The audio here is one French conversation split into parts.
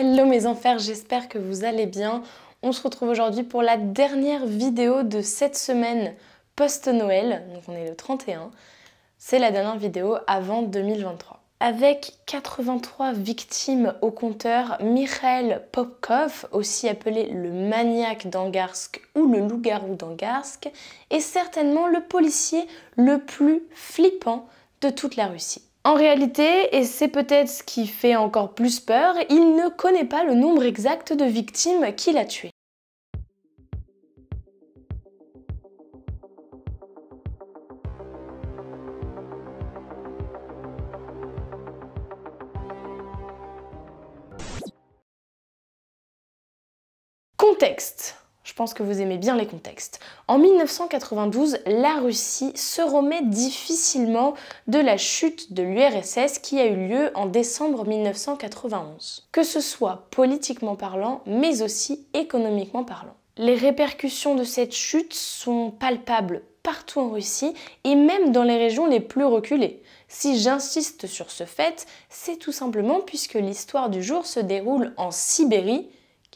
Hello mes enfers, j'espère que vous allez bien. On se retrouve aujourd'hui pour la dernière vidéo de cette semaine post-Noël, donc on est le 31. C'est la dernière vidéo avant 2023. Avec 83 victimes au compteur, Mikhail Popkov, aussi appelé le maniaque d'Angarsk ou le loup-garou d'Angarsk, est certainement le policier le plus flippant de toute la Russie. En réalité, et c'est peut-être ce qui fait encore plus peur, il ne connaît pas le nombre exact de victimes qu'il a tuées. Contexte. Je pense que vous aimez bien les contextes. En 1992, la Russie se remet difficilement de la chute de l'URSS qui a eu lieu en décembre 1991, que ce soit politiquement parlant, mais aussi économiquement parlant. Les répercussions de cette chute sont palpables partout en Russie et même dans les régions les plus reculées. Si j'insiste sur ce fait, c'est tout simplement puisque l'histoire du jour se déroule en Sibérie,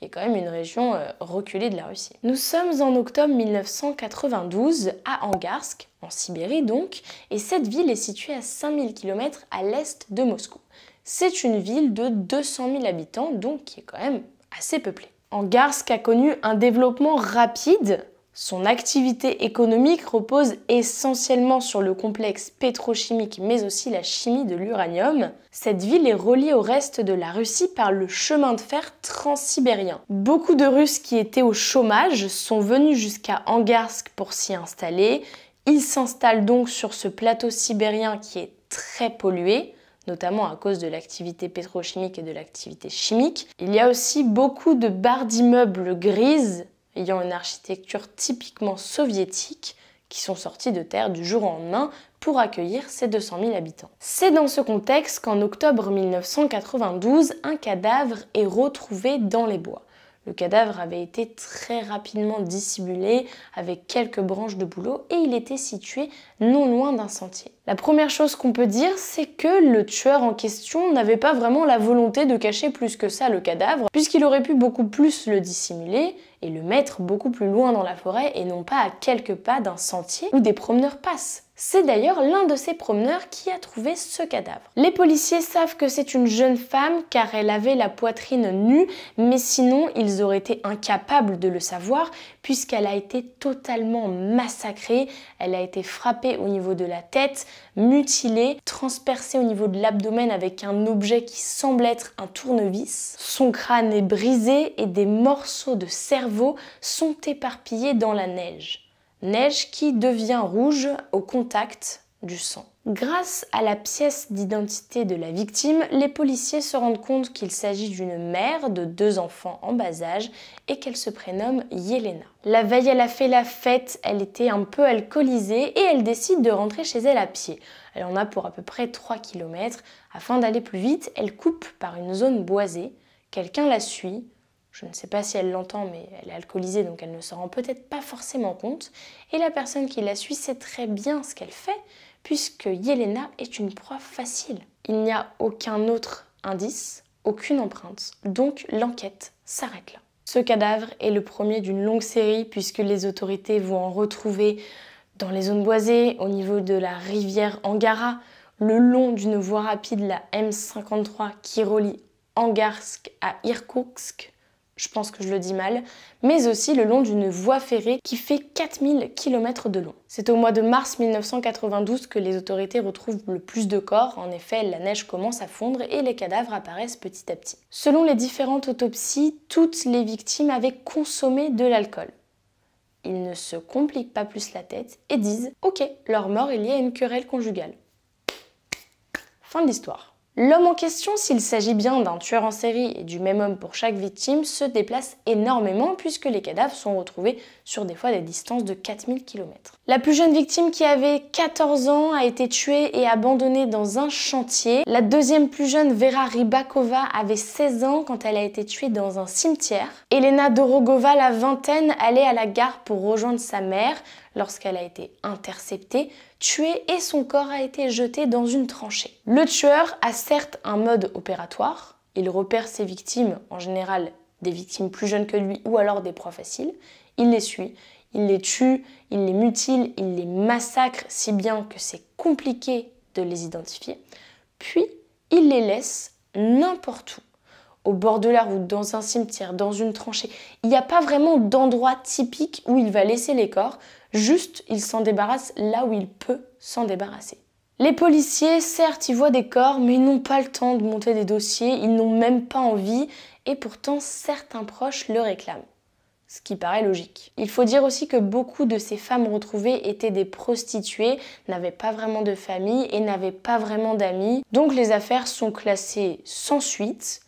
est quand même une région euh, reculée de la Russie. Nous sommes en octobre 1992 à Angarsk, en Sibérie donc, et cette ville est située à 5000 km à l'est de Moscou. C'est une ville de 200 000 habitants, donc qui est quand même assez peuplée. Angarsk a connu un développement rapide son activité économique repose essentiellement sur le complexe pétrochimique mais aussi la chimie de l'uranium. Cette ville est reliée au reste de la Russie par le chemin de fer transsibérien. Beaucoup de Russes qui étaient au chômage sont venus jusqu'à Angarsk pour s'y installer. Ils s'installent donc sur ce plateau sibérien qui est très pollué notamment à cause de l'activité pétrochimique et de l'activité chimique. Il y a aussi beaucoup de barres d'immeubles grises ayant une architecture typiquement soviétique qui sont sortis de terre du jour au lendemain pour accueillir ces 200 000 habitants. C'est dans ce contexte qu'en octobre 1992, un cadavre est retrouvé dans les bois. Le cadavre avait été très rapidement dissimulé avec quelques branches de bouleau et il était situé non loin d'un sentier. La première chose qu'on peut dire, c'est que le tueur en question n'avait pas vraiment la volonté de cacher plus que ça le cadavre, puisqu'il aurait pu beaucoup plus le dissimuler et le mettre beaucoup plus loin dans la forêt et non pas à quelques pas d'un sentier où des promeneurs passent. C'est d'ailleurs l'un de ces promeneurs qui a trouvé ce cadavre. Les policiers savent que c'est une jeune femme car elle avait la poitrine nue, mais sinon ils auraient été incapables de le savoir puisqu'elle a été totalement massacrée, elle a été frappée au niveau de la tête, mutilée, transpercée au niveau de l'abdomen avec un objet qui semble être un tournevis. Son crâne est brisé et des morceaux de cerveau sont éparpillés dans la neige neige qui devient rouge au contact du sang. Grâce à la pièce d'identité de la victime, les policiers se rendent compte qu'il s'agit d'une mère de deux enfants en bas âge et qu'elle se prénomme Yelena. La veille, elle a fait la fête, elle était un peu alcoolisée et elle décide de rentrer chez elle à pied. Elle en a pour à peu près 3 km. Afin d'aller plus vite, elle coupe par une zone boisée. Quelqu'un la suit, je ne sais pas si elle l'entend, mais elle est alcoolisée, donc elle ne s'en rend peut-être pas forcément compte. Et la personne qui la suit sait très bien ce qu'elle fait, puisque Yelena est une proie facile. Il n'y a aucun autre indice, aucune empreinte. Donc l'enquête s'arrête là. Ce cadavre est le premier d'une longue série, puisque les autorités vont en retrouver dans les zones boisées, au niveau de la rivière Angara, le long d'une voie rapide, la M53, qui relie Angarsk à Irkoutsk, je pense que je le dis mal, mais aussi le long d'une voie ferrée qui fait 4000 km de long. C'est au mois de mars 1992 que les autorités retrouvent le plus de corps, en effet la neige commence à fondre et les cadavres apparaissent petit à petit. Selon les différentes autopsies, toutes les victimes avaient consommé de l'alcool. Ils ne se compliquent pas plus la tête et disent Ok, leur mort est liée à une querelle conjugale. Fin de l'histoire. L'homme en question, s'il s'agit bien d'un tueur en série et du même homme pour chaque victime, se déplace énormément puisque les cadavres sont retrouvés sur des fois des distances de 4000 km. La plus jeune victime qui avait 14 ans a été tuée et abandonnée dans un chantier. La deuxième plus jeune, Vera Rybakova, avait 16 ans quand elle a été tuée dans un cimetière. Elena Dorogova, la vingtaine, allait à la gare pour rejoindre sa mère lorsqu'elle a été interceptée, tuée et son corps a été jeté dans une tranchée. Le tueur a certes un mode opératoire, il repère ses victimes, en général des victimes plus jeunes que lui ou alors des proies faciles, il les suit, il les tue, il les mutile, il les massacre si bien que c'est compliqué de les identifier, puis il les laisse n'importe où au bord de la route, dans un cimetière, dans une tranchée. Il n'y a pas vraiment d'endroit typique où il va laisser les corps, Juste, il s'en débarrasse là où il peut s'en débarrasser. Les policiers, certes, ils voient des corps, mais ils n'ont pas le temps de monter des dossiers, ils n'ont même pas envie, et pourtant certains proches le réclament. Ce qui paraît logique. Il faut dire aussi que beaucoup de ces femmes retrouvées étaient des prostituées, n'avaient pas vraiment de famille et n'avaient pas vraiment d'amis, donc les affaires sont classées sans suite,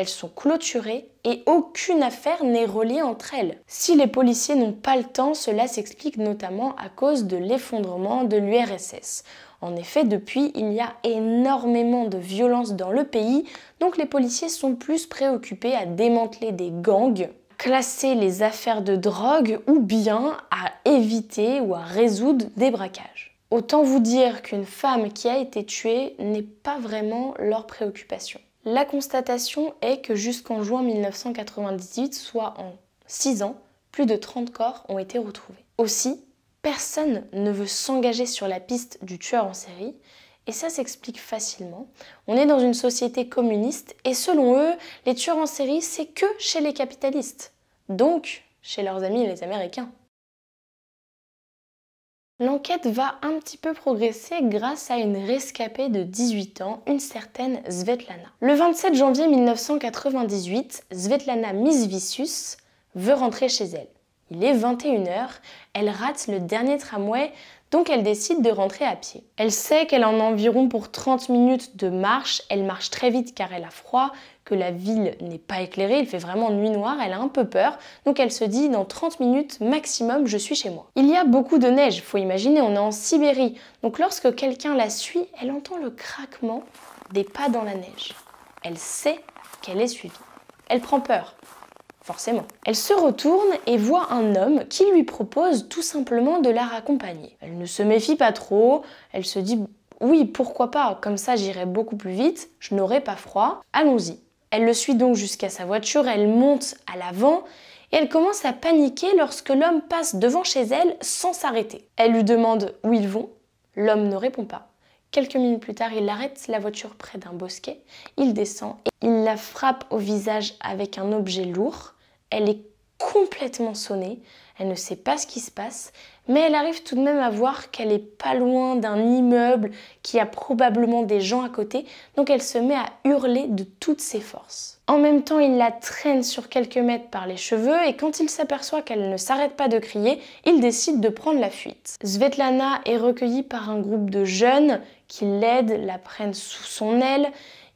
elles sont clôturées et aucune affaire n'est reliée entre elles. Si les policiers n'ont pas le temps, cela s'explique notamment à cause de l'effondrement de l'URSS. En effet, depuis, il y a énormément de violences dans le pays, donc les policiers sont plus préoccupés à démanteler des gangs classer les affaires de drogue ou bien à éviter ou à résoudre des braquages. Autant vous dire qu'une femme qui a été tuée n'est pas vraiment leur préoccupation. La constatation est que jusqu'en juin 1998, soit en 6 ans, plus de 30 corps ont été retrouvés. Aussi, personne ne veut s'engager sur la piste du tueur en série, et ça s'explique facilement. On est dans une société communiste, et selon eux, les tueurs en série, c'est que chez les capitalistes, donc chez leurs amis les Américains. L'enquête va un petit peu progresser grâce à une rescapée de 18 ans, une certaine Svetlana. Le 27 janvier 1998, Svetlana Misvicius veut rentrer chez elle. Il est 21h, elle rate le dernier tramway donc elle décide de rentrer à pied. Elle sait qu'elle en a environ pour 30 minutes de marche, elle marche très vite car elle a froid, que la ville n'est pas éclairée, il fait vraiment nuit noire, elle a un peu peur, donc elle se dit dans 30 minutes maximum je suis chez moi. Il y a beaucoup de neige, faut imaginer, on est en Sibérie, donc lorsque quelqu'un la suit, elle entend le craquement des pas dans la neige. Elle sait qu'elle est suivie. Elle prend peur, forcément. Elle se retourne et voit un homme qui lui propose tout simplement de la raccompagner. Elle ne se méfie pas trop, elle se dit oui, pourquoi pas, comme ça j'irai beaucoup plus vite, je n'aurai pas froid, allons-y. Elle le suit donc jusqu'à sa voiture, elle monte à l'avant et elle commence à paniquer lorsque l'homme passe devant chez elle sans s'arrêter. Elle lui demande où ils vont, l'homme ne répond pas. Quelques minutes plus tard, il arrête la voiture près d'un bosquet, il descend et il la frappe au visage avec un objet lourd elle est complètement sonnée, elle ne sait pas ce qui se passe, mais elle arrive tout de même à voir qu'elle est pas loin d'un immeuble, qui a probablement des gens à côté, donc elle se met à hurler de toutes ses forces. En même temps, il la traîne sur quelques mètres par les cheveux et quand il s'aperçoit qu'elle ne s'arrête pas de crier, il décide de prendre la fuite. Svetlana est recueillie par un groupe de jeunes qui l'aident, la prennent sous son aile,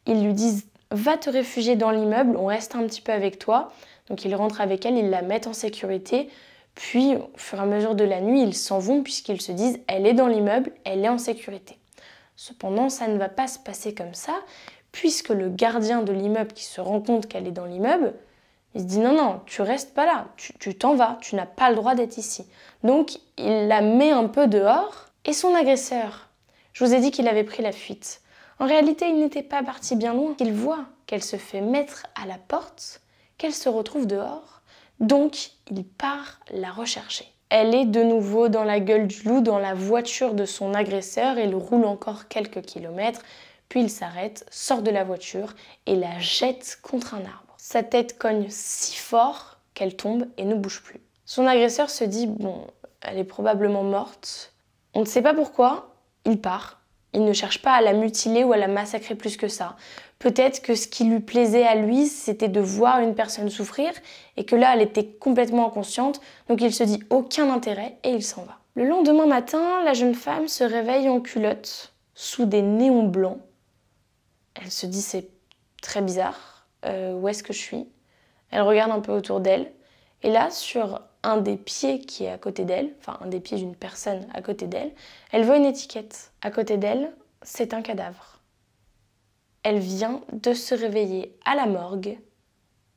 ils lui disent va te réfugier dans l'immeuble, on reste un petit peu avec toi. Donc ils rentrent avec elle, ils la mettent en sécurité, puis au fur et à mesure de la nuit, ils s'en vont puisqu'ils se disent elle est dans l'immeuble, elle est en sécurité. Cependant, ça ne va pas se passer comme ça, puisque le gardien de l'immeuble qui se rend compte qu'elle est dans l'immeuble, il se dit non, non, tu restes pas là, tu t'en vas, tu n'as pas le droit d'être ici. Donc il la met un peu dehors et son agresseur, je vous ai dit qu'il avait pris la fuite. En réalité, il n'était pas parti bien loin. Il voit qu'elle se fait mettre à la porte qu'elle se retrouve dehors. Donc, il part la rechercher. Elle est de nouveau dans la gueule du loup, dans la voiture de son agresseur. Il roule encore quelques kilomètres, puis il s'arrête, sort de la voiture et la jette contre un arbre. Sa tête cogne si fort qu'elle tombe et ne bouge plus. Son agresseur se dit, bon, elle est probablement morte. On ne sait pas pourquoi, il part. Il ne cherche pas à la mutiler ou à la massacrer plus que ça. Peut-être que ce qui lui plaisait à lui, c'était de voir une personne souffrir et que là, elle était complètement inconsciente, donc il se dit aucun intérêt et il s'en va. Le lendemain matin, la jeune femme se réveille en culotte, sous des néons blancs. Elle se dit c'est très bizarre, euh, où est-ce que je suis Elle regarde un peu autour d'elle et là, sur un des pieds qui est à côté d'elle, enfin un des pieds d'une personne à côté d'elle, elle voit une étiquette. À côté d'elle, c'est un cadavre. Elle vient de se réveiller à la morgue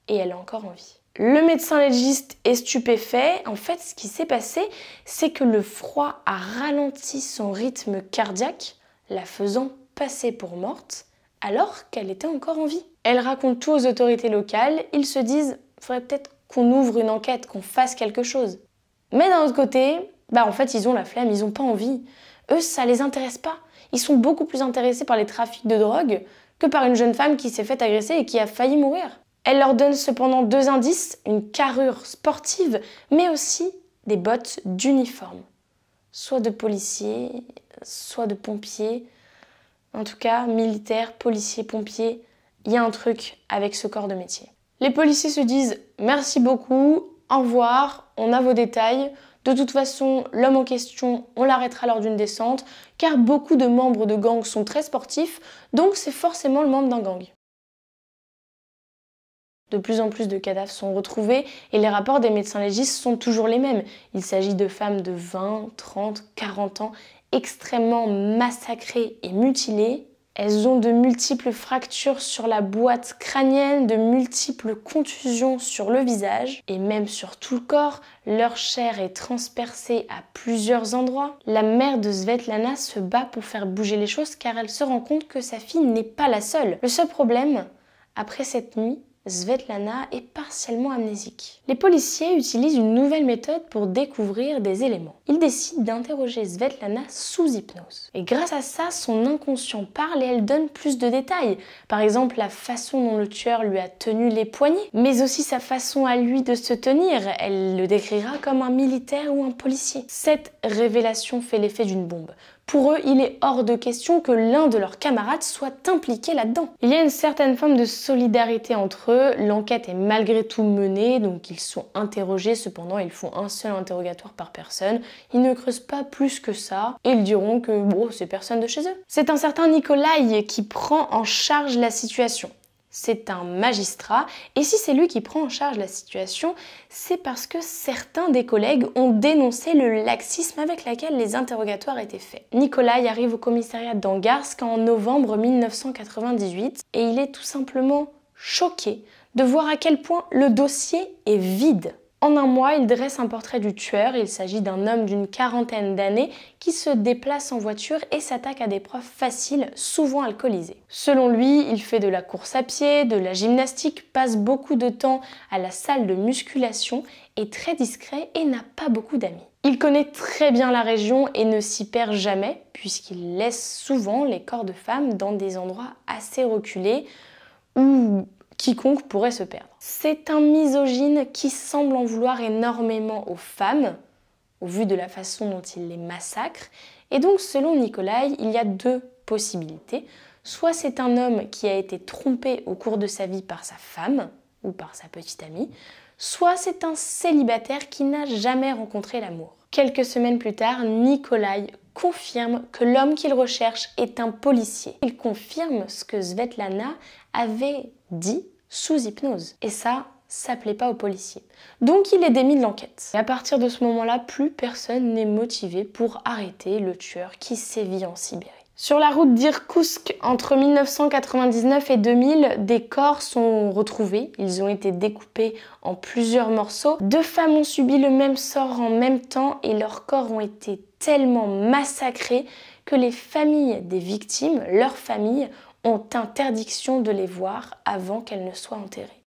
et elle a encore envie. Le médecin légiste est stupéfait. En fait, ce qui s'est passé, c'est que le froid a ralenti son rythme cardiaque, la faisant passer pour morte, alors qu'elle était encore en vie. Elle raconte tout aux autorités locales. Ils se disent, faudrait peut-être qu'on ouvre une enquête, qu'on fasse quelque chose. Mais d'un autre côté, bah en fait, ils ont la flemme, ils n'ont pas envie. Eux, ça les intéresse pas. Ils sont beaucoup plus intéressés par les trafics de drogue que par une jeune femme qui s'est faite agresser et qui a failli mourir. Elle leur donne cependant deux indices, une carrure sportive, mais aussi des bottes d'uniforme. Soit de policier, soit de pompiers. En tout cas, militaire, policier, pompier, il y a un truc avec ce corps de métier. Les policiers se disent merci beaucoup, au revoir, on a vos détails, de toute façon, l'homme en question, on l'arrêtera lors d'une descente, car beaucoup de membres de gang sont très sportifs, donc c'est forcément le membre d'un gang. De plus en plus de cadavres sont retrouvés et les rapports des médecins légistes sont toujours les mêmes. Il s'agit de femmes de 20, 30, 40 ans extrêmement massacrées et mutilées elles ont de multiples fractures sur la boîte crânienne, de multiples contusions sur le visage et même sur tout le corps. Leur chair est transpercée à plusieurs endroits. La mère de Svetlana se bat pour faire bouger les choses car elle se rend compte que sa fille n'est pas la seule. Le seul problème, après cette nuit, Svetlana est partiellement amnésique. Les policiers utilisent une nouvelle méthode pour découvrir des éléments. Ils décident d'interroger Svetlana sous hypnose. Et grâce à ça, son inconscient parle et elle donne plus de détails. Par exemple, la façon dont le tueur lui a tenu les poignets, mais aussi sa façon à lui de se tenir. Elle le décrira comme un militaire ou un policier. Cette révélation fait l'effet d'une bombe. Pour eux, il est hors de question que l'un de leurs camarades soit impliqué là-dedans. Il y a une certaine forme de solidarité entre eux, l'enquête est malgré tout menée, donc ils sont interrogés, cependant ils font un seul interrogatoire par personne, ils ne creusent pas plus que ça, et ils diront que bon, c'est personne de chez eux. C'est un certain Nikolai qui prend en charge la situation c'est un magistrat, et si c'est lui qui prend en charge la situation, c'est parce que certains des collègues ont dénoncé le laxisme avec lequel les interrogatoires étaient faits. Nicolas arrive au commissariat d'Angarsk en novembre 1998, et il est tout simplement choqué de voir à quel point le dossier est vide. En un mois, il dresse un portrait du tueur. Il s'agit d'un homme d'une quarantaine d'années qui se déplace en voiture et s'attaque à des preuves faciles, souvent alcoolisées. Selon lui, il fait de la course à pied, de la gymnastique, passe beaucoup de temps à la salle de musculation, est très discret et n'a pas beaucoup d'amis. Il connaît très bien la région et ne s'y perd jamais, puisqu'il laisse souvent les corps de femmes dans des endroits assez reculés où quiconque pourrait se perdre c'est un misogyne qui semble en vouloir énormément aux femmes, au vu de la façon dont il les massacre. Et donc, selon Nikolai, il y a deux possibilités. Soit c'est un homme qui a été trompé au cours de sa vie par sa femme ou par sa petite amie, soit c'est un célibataire qui n'a jamais rencontré l'amour. Quelques semaines plus tard, Nikolai confirme que l'homme qu'il recherche est un policier. Il confirme ce que Svetlana avait dit sous hypnose. Et ça, ça plaît pas aux policiers. Donc il est démis de l'enquête. Et à partir de ce moment-là, plus personne n'est motivé pour arrêter le tueur qui sévit en Sibérie. Sur la route d'Irkoutsk, entre 1999 et 2000, des corps sont retrouvés. Ils ont été découpés en plusieurs morceaux. Deux femmes ont subi le même sort en même temps et leurs corps ont été tellement massacrés que les familles des victimes, leurs familles, ont interdiction de les voir avant qu'elles ne soient enterrées.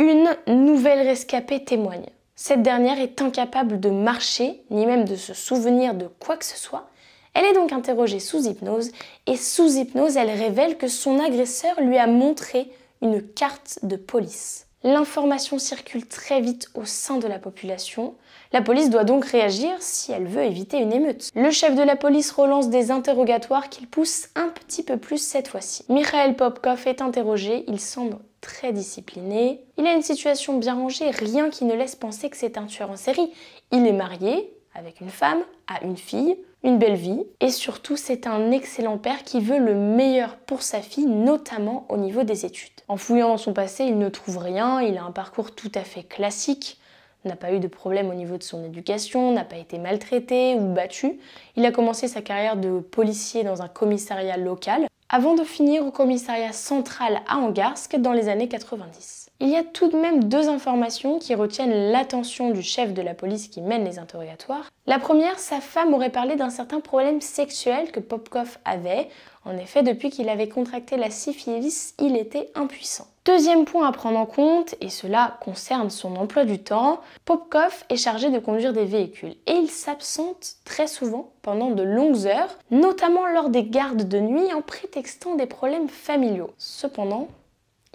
Une nouvelle rescapée témoigne. Cette dernière est incapable de marcher, ni même de se souvenir de quoi que ce soit. Elle est donc interrogée sous hypnose, et sous hypnose, elle révèle que son agresseur lui a montré une carte de police. L'information circule très vite au sein de la population, la police doit donc réagir si elle veut éviter une émeute. Le chef de la police relance des interrogatoires qu'il pousse un petit peu plus cette fois-ci. Michael Popkov est interrogé, il semble très discipliné. Il a une situation bien rangée, rien qui ne laisse penser que c'est un tueur en série. Il est marié, avec une femme, a une fille, une belle vie, et surtout c'est un excellent père qui veut le meilleur pour sa fille, notamment au niveau des études. En fouillant dans son passé, il ne trouve rien, il a un parcours tout à fait classique, n'a pas eu de problème au niveau de son éducation, n'a pas été maltraité ou battu. Il a commencé sa carrière de policier dans un commissariat local avant de finir au commissariat central à Angarsk dans les années 90 il y a tout de même deux informations qui retiennent l'attention du chef de la police qui mène les interrogatoires. La première, sa femme aurait parlé d'un certain problème sexuel que Popkov avait. En effet, depuis qu'il avait contracté la syphilis, il était impuissant. Deuxième point à prendre en compte, et cela concerne son emploi du temps, Popkov est chargé de conduire des véhicules et il s'absente très souvent pendant de longues heures, notamment lors des gardes de nuit en prétextant des problèmes familiaux. Cependant,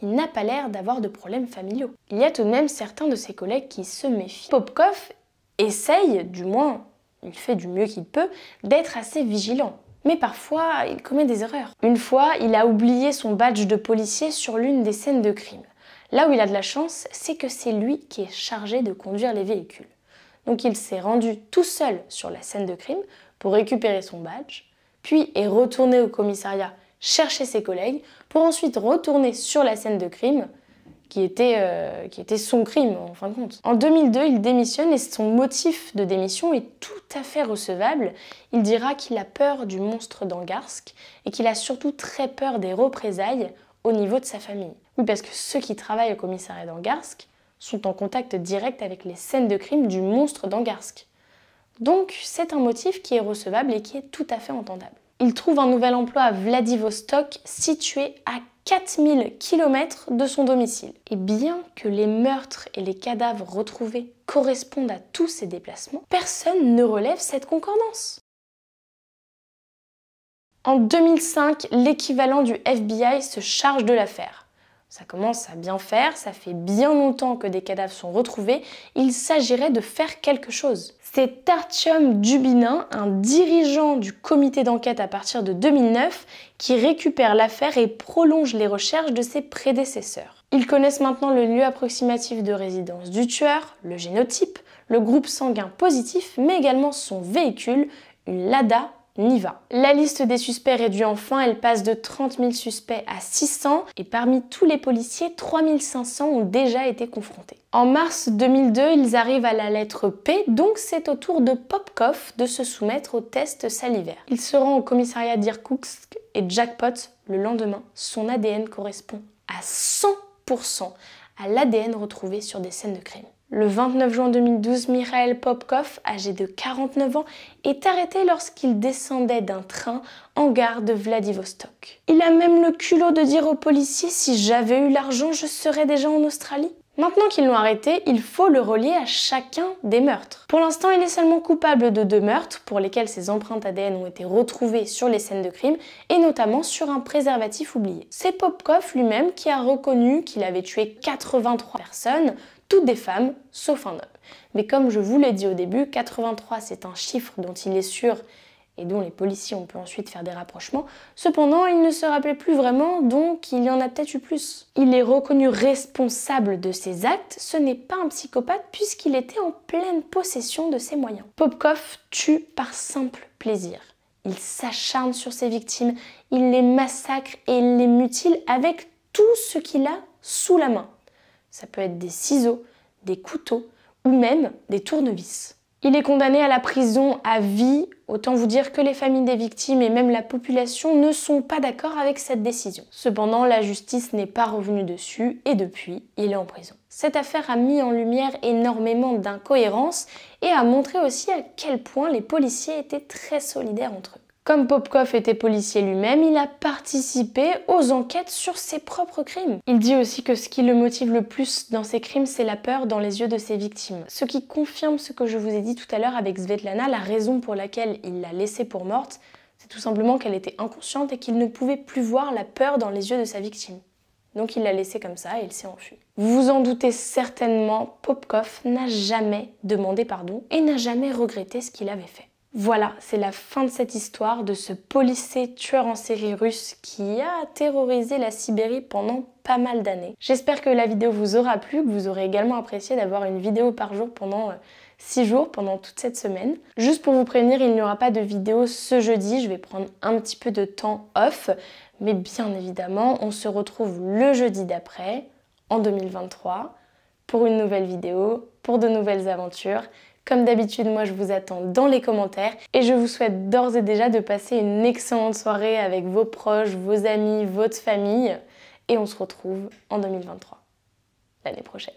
il n'a pas l'air d'avoir de problèmes familiaux. Il y a tout de même certains de ses collègues qui se méfient. Popkov essaye, du moins il fait du mieux qu'il peut, d'être assez vigilant. Mais parfois, il commet des erreurs. Une fois, il a oublié son badge de policier sur l'une des scènes de crime. Là où il a de la chance, c'est que c'est lui qui est chargé de conduire les véhicules. Donc il s'est rendu tout seul sur la scène de crime pour récupérer son badge, puis est retourné au commissariat chercher ses collègues pour ensuite retourner sur la scène de crime qui était, euh, qui était son crime en fin de compte. En 2002, il démissionne et son motif de démission est tout à fait recevable. Il dira qu'il a peur du monstre d'Angarsk et qu'il a surtout très peur des représailles au niveau de sa famille. Oui, parce que ceux qui travaillent au commissariat d'Angarsk sont en contact direct avec les scènes de crime du monstre d'Angarsk. Donc c'est un motif qui est recevable et qui est tout à fait entendable. Il trouve un nouvel emploi à Vladivostok, situé à 4000 km de son domicile. Et bien que les meurtres et les cadavres retrouvés correspondent à tous ces déplacements, personne ne relève cette concordance. En 2005, l'équivalent du FBI se charge de l'affaire. Ça commence à bien faire, ça fait bien longtemps que des cadavres sont retrouvés, il s'agirait de faire quelque chose c'est Tartium Dubinin, un dirigeant du comité d'enquête à partir de 2009, qui récupère l'affaire et prolonge les recherches de ses prédécesseurs. Ils connaissent maintenant le lieu approximatif de résidence du tueur, le génotype, le groupe sanguin positif, mais également son véhicule, une Lada va. La liste des suspects réduit enfin, elle passe de 30 000 suspects à 600 et parmi tous les policiers, 3500 ont déjà été confrontés. En mars 2002, ils arrivent à la lettre P, donc c'est au tour de Popkov de se soumettre au test salivaire. Il se rend au commissariat d'Irkoutsk et jackpot, le lendemain, son ADN correspond à 100% à l'ADN retrouvé sur des scènes de crime. Le 29 juin 2012, Mikhail Popkov, âgé de 49 ans, est arrêté lorsqu'il descendait d'un train en gare de Vladivostok. Il a même le culot de dire aux policiers si j'avais eu l'argent, je serais déjà en Australie. Maintenant qu'ils l'ont arrêté, il faut le relier à chacun des meurtres. Pour l'instant, il est seulement coupable de deux meurtres pour lesquels ses empreintes ADN ont été retrouvées sur les scènes de crime et notamment sur un préservatif oublié. C'est Popkov lui-même qui a reconnu qu'il avait tué 83 personnes, toutes des femmes, sauf un homme. Mais comme je vous l'ai dit au début, 83 c'est un chiffre dont il est sûr et dont les policiers ont pu ensuite faire des rapprochements. Cependant, il ne se rappelait plus vraiment, donc il y en a peut-être eu plus. Il est reconnu responsable de ses actes, ce n'est pas un psychopathe puisqu'il était en pleine possession de ses moyens. Popkov tue par simple plaisir. Il s'acharne sur ses victimes, il les massacre et il les mutile avec tout ce qu'il a sous la main ça peut être des ciseaux, des couteaux ou même des tournevis. Il est condamné à la prison à vie, autant vous dire que les familles des victimes et même la population ne sont pas d'accord avec cette décision. Cependant, la justice n'est pas revenue dessus et depuis, il est en prison. Cette affaire a mis en lumière énormément d'incohérences et a montré aussi à quel point les policiers étaient très solidaires entre eux. Comme Popkov était policier lui-même, il a participé aux enquêtes sur ses propres crimes. Il dit aussi que ce qui le motive le plus dans ses crimes, c'est la peur dans les yeux de ses victimes. Ce qui confirme ce que je vous ai dit tout à l'heure avec Svetlana, la raison pour laquelle il l'a laissée pour morte, c'est tout simplement qu'elle était inconsciente et qu'il ne pouvait plus voir la peur dans les yeux de sa victime. Donc il l'a laissée comme ça et il s'est enfui. Vous vous en doutez certainement, Popkov n'a jamais demandé pardon et n'a jamais regretté ce qu'il avait fait. Voilà, c'est la fin de cette histoire de ce policier tueur en série russe qui a terrorisé la Sibérie pendant pas mal d'années. J'espère que la vidéo vous aura plu, que vous aurez également apprécié d'avoir une vidéo par jour pendant 6 euh, jours, pendant toute cette semaine. Juste pour vous prévenir, il n'y aura pas de vidéo ce jeudi, je vais prendre un petit peu de temps off, mais bien évidemment, on se retrouve le jeudi d'après, en 2023, pour une nouvelle vidéo, pour de nouvelles aventures. Comme d'habitude, moi je vous attends dans les commentaires et je vous souhaite d'ores et déjà de passer une excellente soirée avec vos proches, vos amis, votre famille et on se retrouve en 2023, l'année prochaine.